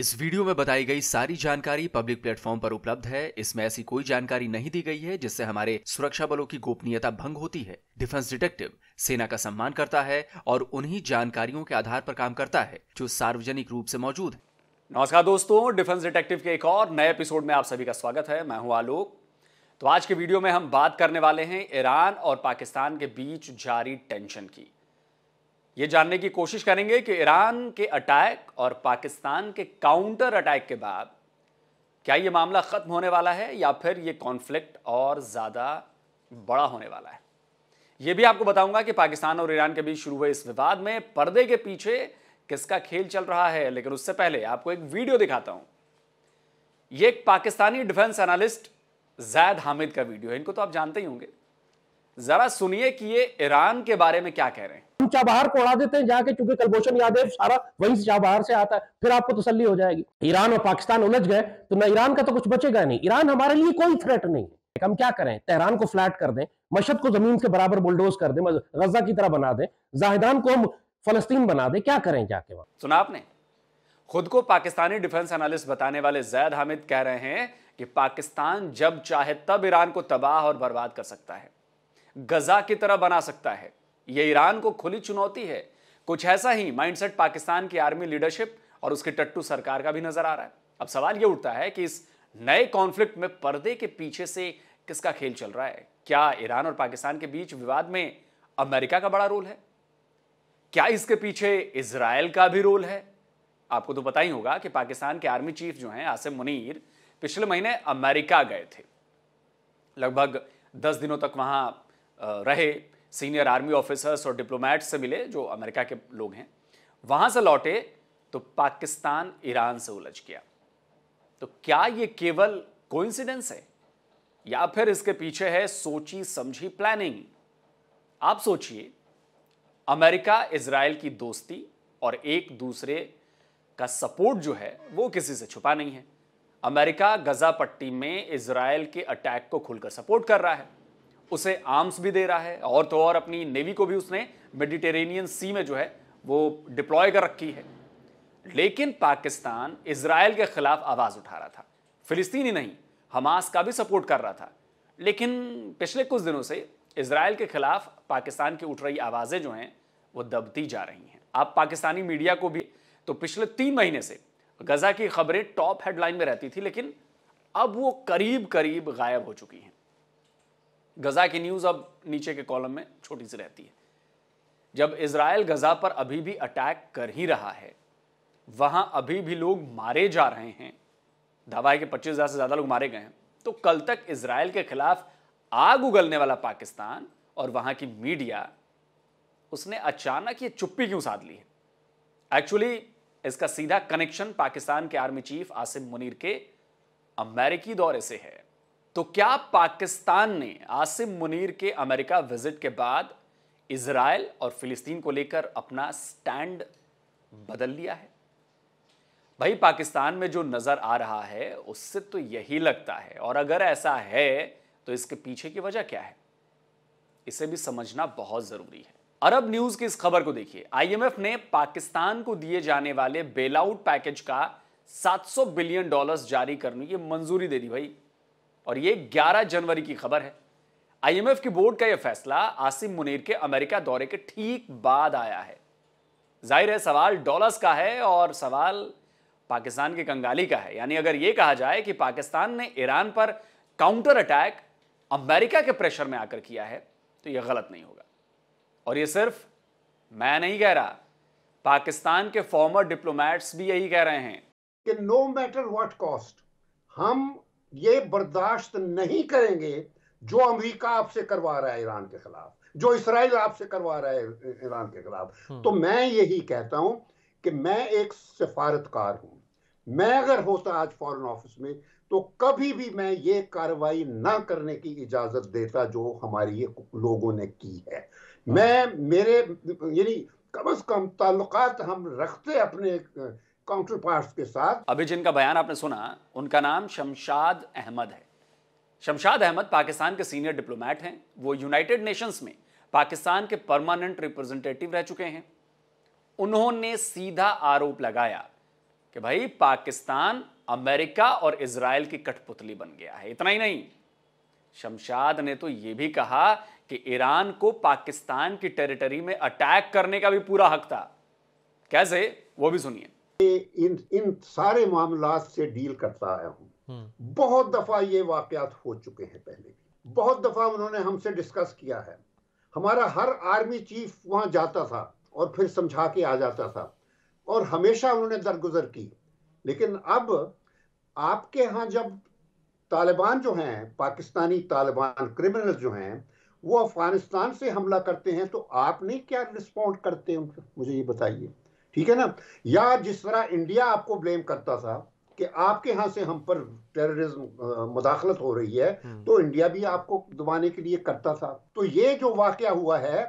इस वीडियो में बताई गई सारी जानकारी पब्लिक प्लेटफॉर्म पर उपलब्ध है इसमें ऐसी कोई जानकारी नहीं दी गई है जिससे हमारे सुरक्षा बलों की गोपनीयता भंग होती है डिफेंस डिटेक्टिव सेना का सम्मान करता है और उन्हीं जानकारियों के आधार पर काम करता है जो सार्वजनिक रूप से मौजूद है नमस्कार दोस्तों डिफेंस डिटेक्टिव के एक और नए एपिसोड में आप सभी का स्वागत है मैं हूं आलोक तो आज के वीडियो में हम बात करने वाले हैं ईरान और पाकिस्तान के बीच जारी टेंशन की ये जानने की कोशिश करेंगे कि ईरान के अटैक और पाकिस्तान के काउंटर अटैक के बाद क्या ये मामला ख़त्म होने वाला है या फिर ये कॉन्फ्लिक्ट और ज़्यादा बड़ा होने वाला है ये भी आपको बताऊंगा कि पाकिस्तान और ईरान के बीच शुरू हुए इस विवाद में पर्दे के पीछे किसका खेल चल रहा है लेकिन उससे पहले आपको एक वीडियो दिखाता हूं यह एक पाकिस्तानी डिफेंस एनालिस्ट जैद हामिद का वीडियो है इनको तो आप जानते ही होंगे ज़रा सुनिए कि ये ईरान के बारे में क्या कह रहे हैं चाबहार को उड़ा देते हैं जहां के चूंकि कलभूषण यादव सारा वही से चाबहार से आता है फिर आपको तसली हो जाएगी ईरान और पाकिस्तान उलझ गए तो ना ईरान का तो कुछ बचेगा नहीं ईरान हमारे लिए कोई थ्रेट नहीं है हम क्या करें तेहरान को फ्लैट कर दें मशद को जमीन के बराबर बुलडोज कर दें गजा की तरह बना दें जाहिदान को हम फलस्तीन बना दें क्या करें जाके वहां सुना आपने खुद को पाकिस्तानी डिफेंस एनालिस्ट बताने वाले जैद हामिद कह रहे हैं कि पाकिस्तान जब चाहे तब ईरान को तबाह और बर्बाद कर सकता है गजा की तरह बना सकता है यह ईरान को खुली चुनौती है कुछ ऐसा ही माइंडसेट पाकिस्तान की आर्मी लीडरशिप और उसके टट्टू सरकार का भी नजर आ रहा है अब सवाल यह उठता है कि इस नए कॉन्फ्लिक्ट में पर्दे के पीछे से किसका खेल चल रहा है क्या ईरान और पाकिस्तान के बीच विवाद में अमेरिका का बड़ा रोल है क्या इसके पीछे इसराइल का भी रोल है आपको तो पता ही होगा कि पाकिस्तान के आर्मी चीफ जो हैं आसिम मुनीर पिछले महीने अमेरिका गए थे लगभग दस दिनों तक वहां रहे सीनियर आर्मी ऑफिसर्स और डिप्लोमैट्स से मिले जो अमेरिका के लोग हैं वहां से लौटे तो पाकिस्तान ईरान से उलझ गया तो क्या यह केवल कोइंसिडेंस है या फिर इसके पीछे है सोची समझी प्लानिंग आप सोचिए अमेरिका इसराइल की दोस्ती और एक दूसरे का सपोर्ट जो है वो किसी से छुपा नहीं है अमेरिका गजा पट्टी में इसराइल के अटैक को खुलकर सपोर्ट कर रहा है उसे आर्म्स भी दे रहा है और तो और अपनी नेवी को भी उसने मेडिटेरेनियन सी में जो है वो डिप्लॉय कर रखी है लेकिन पाकिस्तान इसराइल के खिलाफ आवाज़ उठा रहा था फिलिस्तीनी नहीं हमास का भी सपोर्ट कर रहा था लेकिन पिछले कुछ दिनों से इसराइल के खिलाफ पाकिस्तान की उठ रही आवाज़ें जो हैं वो दबती जा रही हैं आप पाकिस्तानी मीडिया को भी तो पिछले तीन महीने से गजा की खबरें टॉप हेडलाइन में रहती थी लेकिन अब वो करीब करीब गायब हो चुकी हैं गज़ा की न्यूज़ अब नीचे के कॉलम में छोटी सी रहती है जब इसराइल गज़ा पर अभी भी अटैक कर ही रहा है वहाँ अभी भी लोग मारे जा रहे हैं दावा है कि पच्चीस हज़ार से ज़्यादा लोग मारे गए हैं तो कल तक इसराइल के खिलाफ आग उगलने वाला पाकिस्तान और वहाँ की मीडिया उसने अचानक ये चुप्पी क्यों साध ली है एक्चुअली इसका सीधा कनेक्शन पाकिस्तान के आर्मी चीफ आसिम मुनीर के अमेरिकी दौरे से है तो क्या पाकिस्तान ने आसिम मुनीर के अमेरिका विजिट के बाद इसराइल और फिलिस्तीन को लेकर अपना स्टैंड बदल लिया है भाई पाकिस्तान में जो नज़र आ रहा है उससे तो यही लगता है और अगर ऐसा है तो इसके पीछे की वजह क्या है इसे भी समझना बहुत ज़रूरी है अरब न्यूज़ की इस खबर को देखिए आईएमएफ ने पाकिस्तान को दिए जाने वाले बेलआउट पैकेज का 700 बिलियन डॉलर्स जारी करने की मंजूरी दे दी भाई और ये 11 जनवरी की खबर है आईएमएफ की बोर्ड का यह फैसला आसिम मुनीर के अमेरिका दौरे के ठीक बाद आया है जाहिर है सवाल डॉलर्स का है और सवाल पाकिस्तान के कंगाली का है यानी अगर यह कहा जाए कि पाकिस्तान ने ईरान पर काउंटर अटैक अमेरिका के प्रेशर में आकर किया है तो यह गलत नहीं होगा और यह सिर्फ मैं नहीं कह रहा पाकिस्तान के फॉर्मर डिप्लोमैट्स भी यही कह रहे हैं कि नो मैटर व्हाट कॉस्ट हम ये बर्दाश्त नहीं करेंगे जो अमेरिका आपसे करवा रहा है ईरान के खिलाफ जो इसराइल आपसे करवा रहा है ईरान के खिलाफ हम्म। तो मैं यही कहता हूं कि मैं एक सिफारतकार हूं मैं अगर होता आज फॉरेन ऑफिस में तो कभी भी मैं ये कार्रवाई ना करने की इजाजत देता जो हमारी ये लोगों ने की है हाँ। मैं मेरे यानी कम अज कम ताल्लुकात हम रखते अपने काउंटर पार्ट के साथ अभी जिनका बयान आपने सुना उनका नाम शमशाद अहमद है शमशाद अहमद पाकिस्तान के सीनियर डिप्लोमेट हैं वो यूनाइटेड नेशंस में पाकिस्तान के परमानेंट रिप्रेजेंटेटिव रह चुके हैं उन्होंने सीधा आरोप लगाया कि भाई पाकिस्तान अमेरिका और इसराइल की कठपुतली बन गया है इतना ही नहीं शमशाद ने तो यह भी कहा कि ईरान को पाकिस्तान की टेरिटरी में अटैक करने का भी पूरा हक था कैसे वो भी सुनिए इन इन सारे मामला से डील करता आया हूँ हम्म। बहुत दफा ये वाकत हो चुके हैं पहले भी बहुत दफा उन्होंने हमसे डिस्कस किया है हमारा हर आर्मी चीफ वहां जाता था और फिर समझा के आ जाता था और हमेशा उन्होंने दरगुजर की लेकिन अब आपके यहाँ जब तालिबान जो हैं पाकिस्तानी तालिबान क्रिमिनल जो हैं वो अफगानिस्तान से हमला करते हैं तो आप नहीं क्या रिस्पॉन्ड करते हैं मुझे ये बताइए ठीक है ना या जिस तरह इंडिया आपको ब्लेम करता था कि आपके यहां से हम पर टेररिज्म मुदाखलत हो रही है हम्म। तो इंडिया भी आपको दबाने के लिए करता था तो ये जो वाक्य हुआ है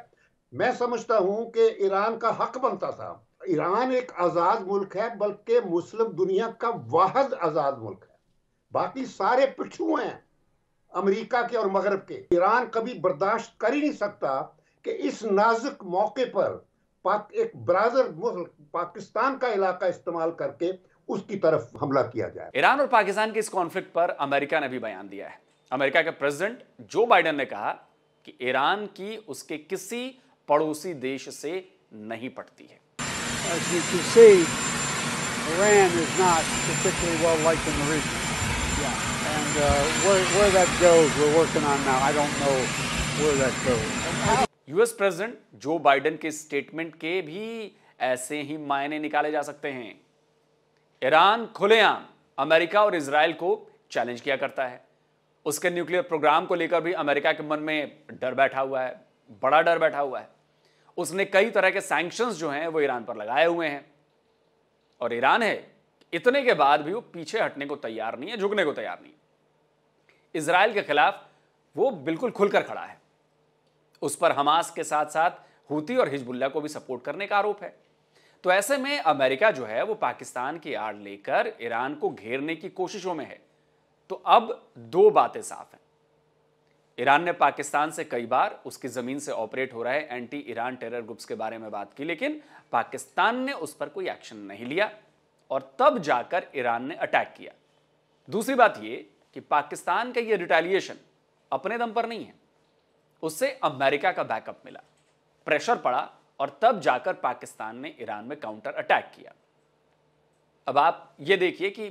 मैं समझता हूं कि ईरान का हक बनता था ईरान एक आज़ाद मुल्क है बल्कि मुस्लिम दुनिया का वाहद आज़ाद मुल्क है बाकी सारे पिछू हैं अमेरिका के और मगरब के ईरान कभी बर्दाश्त कर ही नहीं सकता कि इस नाजुक मौके पर एक ब्रादर पाकिस्तान का इलाका इस्तेमाल करके उसकी तरफ हमला किया जाए ईरान और पाकिस्तान के इस कॉन्फ्लिक्ट पर अमेरिका ने भी बयान दिया है अमेरिका के प्रेसिडेंट जो बाइडेन ने कहा कि ईरान की उसके किसी पड़ोसी देश से नहीं पटती है यूएस प्रेसिडेंट जो बाइडेन के स्टेटमेंट के भी ऐसे ही मायने निकाले जा सकते हैं ईरान खुलेआम अमेरिका और इसराइल को चैलेंज किया करता है उसके न्यूक्लियर प्रोग्राम को लेकर भी अमेरिका के मन में डर बैठा हुआ है बड़ा डर बैठा हुआ है उसने कई तरह के सैंक्शंस जो हैं वो ईरान पर लगाए हुए हैं और ईरान है इतने के बाद भी वो पीछे हटने को तैयार नहीं है झुकने को तैयार नहीं इसराइल के खिलाफ वो बिल्कुल खुलकर खड़ा है उस पर हमास के साथ साथ हुती और हिजबुल्ला को भी सपोर्ट करने का आरोप है तो ऐसे में अमेरिका जो है वो पाकिस्तान की आड़ लेकर ईरान को घेरने की कोशिशों में है तो अब दो बातें साफ हैं ईरान ने पाकिस्तान से कई बार उसकी जमीन से ऑपरेट हो रहा है एंटी ईरान टेरर ग्रुप्स के बारे में बात की लेकिन पाकिस्तान ने उस पर कोई एक्शन नहीं लिया और तब जाकर ईरान ने अटैक किया दूसरी बात यह कि पाकिस्तान का यह रिटेलिएशन अपने दम पर नहीं है उससे अमेरिका का बैकअप मिला प्रेशर पड़ा और तब जाकर पाकिस्तान ने ईरान में काउंटर अटैक किया अब आप यह देखिए कि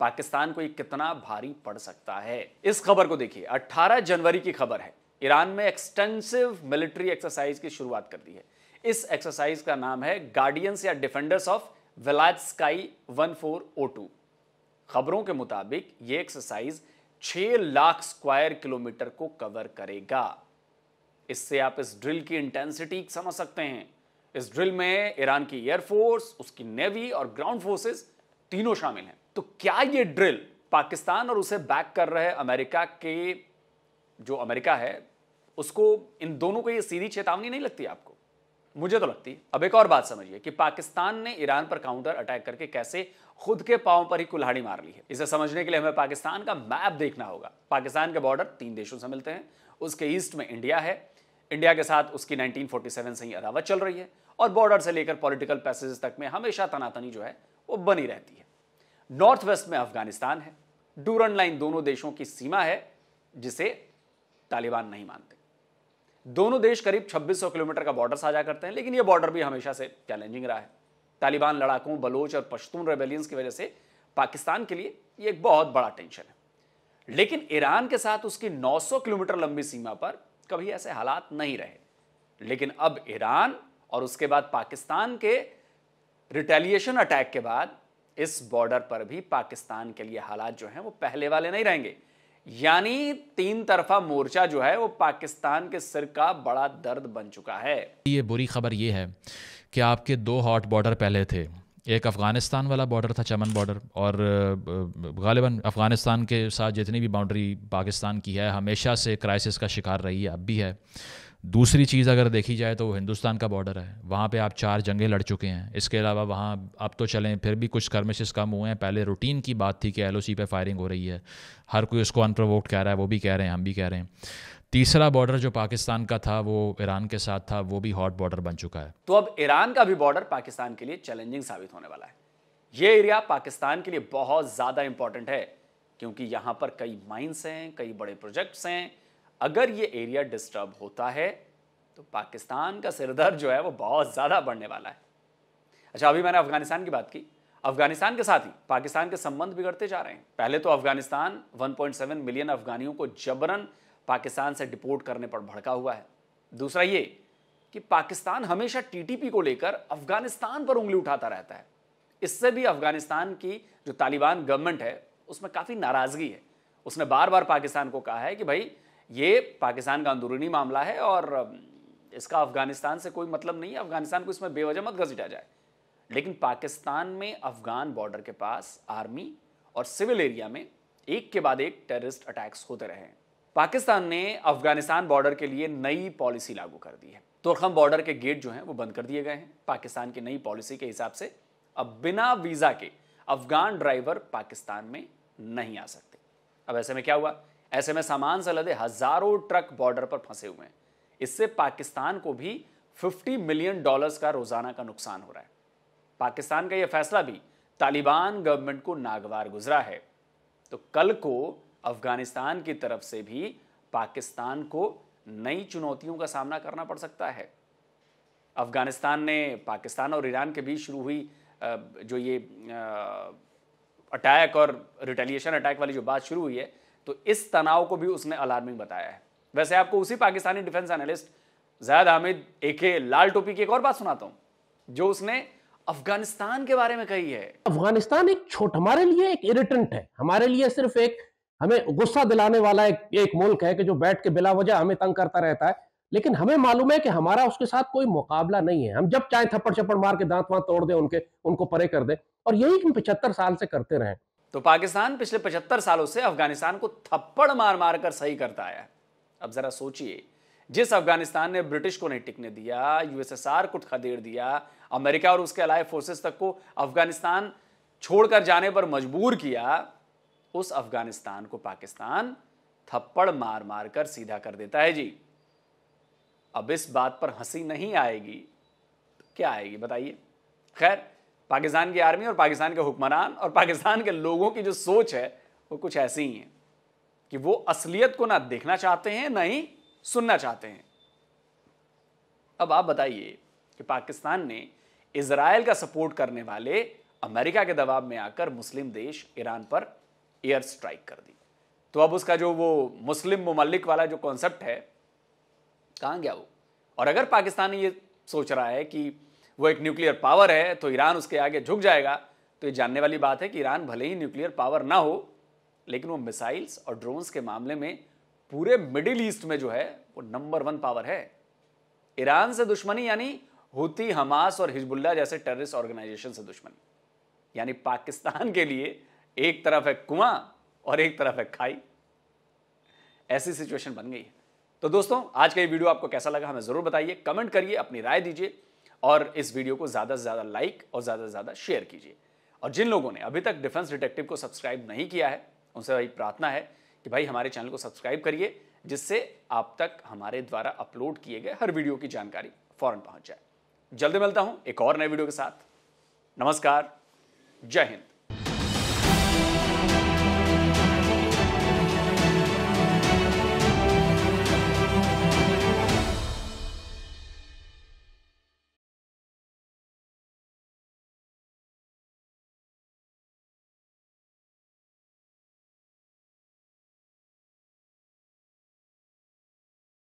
पाकिस्तान को ये कितना भारी पड़ सकता है इस खबर को देखिए 18 जनवरी की खबर है ईरान में एक्सटेंसिव मिलिट्री एक्सरसाइज की शुरुआत कर दी है इस एक्सरसाइज का नाम है गार्डियंस या डिफेंडर्स ऑफ वेलाज स्काई वन खबरों के मुताबिक यह एक्सरसाइज 6 लाख स्क्वायर किलोमीटर को कवर करेगा इससे आप इस ड्रिल की इंटेंसिटी समझ सकते हैं इस ड्रिल में ईरान की एयरफोर्स उसकी नेवी और ग्राउंड फोर्सेस तीनों शामिल हैं तो क्या ये ड्रिल पाकिस्तान और उसे बैक कर रहे अमेरिका के जो अमेरिका है उसको इन दोनों को ये सीधी चेतावनी नहीं लगती आपको मुझे तो लगती अब एक और बात समझिए कि पाकिस्तान ने ईरान पर काउंटर अटैक करके कैसे खुद के पांव पर ही कुल्हाड़ी मार ली है इसे समझने के लिए हमें पाकिस्तान का मैप देखना होगा पाकिस्तान के बॉर्डर तीन देशों से मिलते हैं उसके ईस्ट में इंडिया है इंडिया के साथ उसकी 1947 से ही अदावत चल रही है और बॉर्डर से लेकर पॉलिटिकल पैसेज तक में हमेशा तनातनी जो है वो बनी रहती है नॉर्थ वेस्ट में अफगानिस्तान है डूरन लाइन दोनों देशों की सीमा है जिसे तालिबान नहीं मानते दोनों देश करीब 2600 किलोमीटर का बॉर्डर साझा करते हैं लेकिन यह बॉर्डर भी हमेशा से चैलेंजिंग रहा है तालिबान लड़ाकों बलोच और पश्तून रेबेलियंस की वजह से पाकिस्तान के लिए ये एक बहुत बड़ा टेंशन है लेकिन ईरान के साथ उसकी 900 किलोमीटर लंबी सीमा पर कभी ऐसे हालात नहीं रहे लेकिन अब ईरान और उसके बाद पाकिस्तान के रिटेलिएशन अटैक के बाद इस बॉर्डर पर भी पाकिस्तान के लिए हालात जो हैं वो पहले वाले नहीं रहेंगे यानी तीन तरफा मोर्चा जो है वो पाकिस्तान के सिर का बड़ा दर्द बन चुका है ये बुरी खबर ये है कि आपके दो हॉट बॉर्डर पहले थे एक अफ़गानिस्तान वाला बॉर्डर था चमन बॉर्डर और गालिबा अफ़गानिस्तान के साथ जितनी भी बाउंड्री पाकिस्तान की है हमेशा से क्राइसिस का शिकार रही है अब भी है दूसरी चीज़ अगर देखी जाए तो वो हिंदुस्तान का बॉर्डर है वहाँ पे आप चार जंगें लड़ चुके हैं इसके अलावा वहाँ अब तो चलें फिर भी कुछ कर्मिशेस कम हुए हैं पहले रूटीन की बात थी कि एल पे फायरिंग हो रही है हर कोई उसको अनप्रवोक्ड कह रहा है वो भी कह रहे हैं हम भी कह रहे हैं तीसरा बॉर्डर जो पाकिस्तान का था वो ईरान के साथ था वो भी हॉट बॉर्डर बन चुका है तो अब ईरान का भी बॉर्डर पाकिस्तान के लिए चैलेंजिंग साबित होने वाला है ये एरिया पाकिस्तान के लिए बहुत ज़्यादा इंपॉर्टेंट है क्योंकि यहां पर कई माइंस हैं कई बड़े प्रोजेक्ट्स हैं अगर ये एरिया डिस्टर्ब होता है तो पाकिस्तान का सिरदर जो है वो बहुत ज़्यादा बढ़ने वाला है अच्छा अभी मैंने अफगानिस्तान की बात की अफगानिस्तान के साथ ही पाकिस्तान के संबंध बिगड़ते जा रहे हैं पहले तो अफगानिस्तान 1.7 मिलियन अफगानियों को जबरन पाकिस्तान से डिपोर्ट करने पर भड़का हुआ है दूसरा ये कि पाकिस्तान हमेशा टीटीपी को लेकर अफगानिस्तान पर उंगली उठाता रहता है इससे भी अफगानिस्तान की जो तालिबान गवर्नमेंट है उसमें काफ़ी नाराज़गी है उसने बार बार पाकिस्तान को कहा है कि भाई ये पाकिस्तान का अंदरूनी मामला है और इसका अफगानिस्तान से कोई मतलब नहीं है अफगानिस्तान को इसमें बेवजह मत घसीटा जाए लेकिन पाकिस्तान में अफगान बॉर्डर के पास आर्मी और सिविल एरिया में एक के बाद एक टेररिस्ट अटैक्स होते रहे हैं पाकिस्तान ने अफगानिस्तान बॉर्डर के लिए नई पॉलिसी लागू कर दी है तुरखम बॉर्डर के गेट जो हैं वो बंद कर दिए गए हैं पाकिस्तान की नई पॉलिसी के हिसाब से अब बिना वीज़ा के अफगान ड्राइवर पाकिस्तान में नहीं आ सकते अब ऐसे में क्या हुआ ऐसे में सामान से लदे हजारों ट्रक बॉर्डर पर फंसे हुए हैं इससे पाकिस्तान को भी 50 मिलियन डॉलर्स का रोजाना का नुकसान हो रहा है पाकिस्तान का यह फैसला भी तालिबान गवर्नमेंट को नागवार गुजरा है तो कल को अफगानिस्तान की तरफ से भी पाकिस्तान को नई चुनौतियों का सामना करना पड़ सकता है अफगानिस्तान ने पाकिस्तान और ईरान के बीच शुरू हुई जो ये अटैक और रिटेलिएशन अटैक वाली जो बात शुरू हुई है तो इस तनाव को भी उसने अलार्मिंग बताया है वैसे आपको उसी पाकिस्तानी डिफेंस एनालिस्ट जायद हामिद ए के लाल टोपी की एक और बात सुनाता हूँ जो उसने अफगानिस्तान के बारे में कही है अफगानिस्तान एक छोट हमारे लिए एक इरिटेंट है हमारे लिए सिर्फ एक हमें गुस्सा दिलाने वाला एक एक मुल्क है कि जो बैठ के बिला वजह हमें तंग करता रहता है लेकिन हमें मालूम है कि हमारा उसके साथ कोई मुकाबला नहीं है हम जब चाहे थप्पड़ छप्पड़ मार के दांत वांत तोड़ दें उनके उनको परे कर दें और यही हम पिछहत्तर साल से करते रहे तो पाकिस्तान पिछले पचहत्तर सालों से अफगानिस्तान को थप्पड़ मार मार कर सही करता आया है अब जरा सोचिए जिस अफगानिस्तान ने ब्रिटिश को नहीं टिकने दिया यूएसएसआर को खदेड़ दिया अमेरिका और उसके अलाय फोर्सेस तक को अफगानिस्तान छोड़कर जाने पर मजबूर किया उस अफगानिस्तान को पाकिस्तान थप्पड़ मार मार कर सीधा कर देता है जी अब इस बात पर हंसी नहीं आएगी तो क्या आएगी बताइए खैर पाकिस्तान की आर्मी और पाकिस्तान के हुक्मरान और पाकिस्तान के लोगों की जो सोच है वो कुछ ऐसी ही है कि वो असलियत को ना देखना चाहते हैं ना ही सुनना चाहते हैं अब आप बताइए कि पाकिस्तान ने इसराइल का सपोर्ट करने वाले अमेरिका के दबाव में आकर मुस्लिम देश ईरान पर एयर स्ट्राइक कर दी तो अब उसका जो वो मुस्लिम ममलिक वाला जो कॉन्सेप्ट है कहाँ गया वो और अगर पाकिस्तान ये सोच रहा है कि वो एक न्यूक्लियर पावर है तो ईरान उसके आगे झुक जाएगा तो ये जानने वाली बात है कि ईरान भले ही न्यूक्लियर पावर ना हो लेकिन वो मिसाइल्स और ड्रोन्स के मामले में पूरे मिडिल ईस्ट में जो है वो नंबर वन पावर है ईरान से दुश्मनी यानी हुती हमास और हिजबुल्ला जैसे टेररिस्ट ऑर्गेनाइजेशन से दुश्मनी यानी पाकिस्तान के लिए एक तरफ है कुआं और एक तरफ है खाई ऐसी सिचुएशन बन गई है तो दोस्तों आज का ये वीडियो आपको कैसा लगा हमें ज़रूर बताइए कमेंट करिए अपनी राय दीजिए और इस वीडियो को ज़्यादा से ज़्यादा लाइक और ज़्यादा से ज़्यादा शेयर कीजिए और जिन लोगों ने अभी तक डिफेंस डिटेक्टिव को सब्सक्राइब नहीं किया है उनसे भाई प्रार्थना है कि भाई हमारे चैनल को सब्सक्राइब करिए जिससे आप तक हमारे द्वारा अपलोड किए गए हर वीडियो की जानकारी फौरन पहुंच जाए जल्दी मिलता हूं एक और नए वीडियो के साथ नमस्कार जय हिंद